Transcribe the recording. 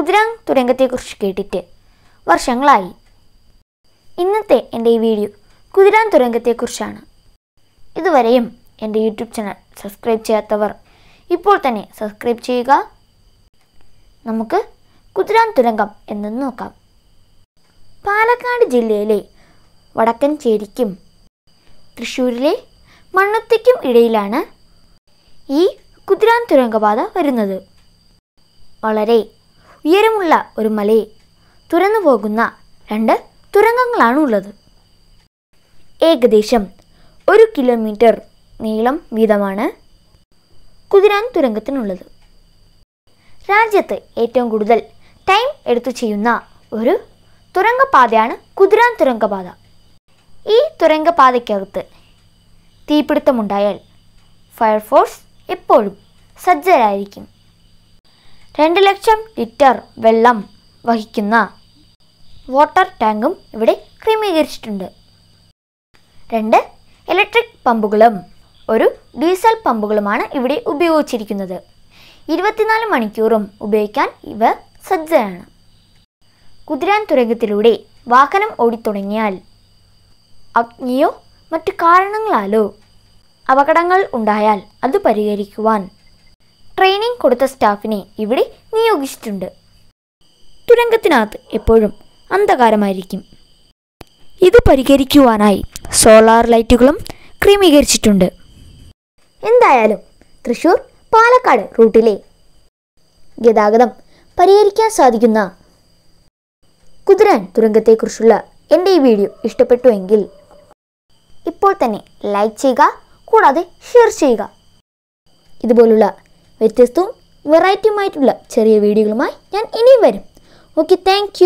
കുതിരാങ് തുരങ്കത്തെക്കുറിച്ച് കേട്ടിട്ട് വർഷങ്ങളായി ഇന്നത്തെ എൻ്റെ ഈ വീഡിയോ കുതിരാൻ തുരങ്കത്തെക്കുറിച്ചാണ് ഇതുവരെയും എൻ്റെ യൂട്യൂബ് ചാനൽ സബ്സ്ക്രൈബ് ചെയ്യാത്തവർ ഇപ്പോൾ തന്നെ സബ്സ്ക്രൈബ് ചെയ്യുക നമുക്ക് കുതിരാൻ തുരങ്കം എന്ന് നോക്കാം പാലക്കാട് ജില്ലയിലെ വടക്കഞ്ചേരിക്കും തൃശ്ശൂരിലെ മണ്ണുത്തിക്കും ഇടയിലാണ് ഈ കുതിരാൻ തുരങ്കപാത വരുന്നത് വളരെ ഉയരമുള്ള ഒരു മലയെ തുറന്നു പോകുന്ന രണ്ട് തുരങ്കങ്ങളാണ് ഉള്ളത് ഏകദേശം ഒരു കിലോമീറ്റർ നീളം വീതമാണ് കുതിരാൻ തുരങ്കത്തിനുള്ളത് രാജ്യത്ത് ഏറ്റവും കൂടുതൽ ടൈം എടുത്തു ചെയ്യുന്ന ഒരു തുരങ്കപാതയാണ് കുതിരാൻ തുരങ്കപാത ഈ തുരങ്കപാതയ്ക്കകത്ത് തീപിടുത്തമുണ്ടായാൽ ഫയർഫോഴ്സ് എപ്പോഴും സജ്ജരായിരിക്കും രണ്ട് ലക്ഷം ലിറ്റർ വെള്ളം വഹിക്കുന്ന വാട്ടർ ടാങ്കും ഇവിടെ ക്രമീകരിച്ചിട്ടുണ്ട് രണ്ട് ഇലക്ട്രിക് പമ്പുകളും ഒരു ഡീസൽ പമ്പുകളുമാണ് ഇവിടെ ഉപയോഗിച്ചിരിക്കുന്നത് ഇരുപത്തിനാല് മണിക്കൂറും ഉപയോഗിക്കാൻ ഇവ സജ്ജരാണ് കുതിരാൻ തുരങ്കത്തിലൂടെ വാഹനം ഓടിത്തുടങ്ങിയാൽ അഗ്നിയോ മറ്റു കാരണങ്ങളാലോ അപകടങ്ങൾ ഉണ്ടായാൽ അത് പരിഹരിക്കുവാൻ ട്രെയിനിങ് കൊടുത്ത സ്റ്റാഫിനെ ഇവിടെ നിയോഗിച്ചിട്ടുണ്ട് തുരങ്കത്തിനകത്ത് എപ്പോഴും അന്ധകാരമായിരിക്കും ഇത് പരിഹരിക്കുവാനായി സോളാർ ലൈറ്റുകളും ക്രമീകരിച്ചിട്ടുണ്ട് എന്തായാലും തൃശൂർ പാലക്കാട് റൂട്ടിലെ ഗതാഗതം പരിഹരിക്കാൻ സാധിക്കുന്ന കുതിരാൻ തുരങ്കത്തെക്കുറിച്ചുള്ള എൻ്റെ ഈ വീഡിയോ ഇഷ്ടപ്പെട്ടുവെങ്കിൽ ഇപ്പോൾ തന്നെ ലൈക്ക് ചെയ്യുക കൂടാതെ ഷെയർ ചെയ്യുക ഇതുപോലുള്ള വ്യത്യസ്തവും വെറൈറ്റിയുമായിട്ടുള്ള ചെറിയ വീഡിയോകളുമായി ഞാൻ ഇനിയും വരും ഓക്കെ താങ്ക്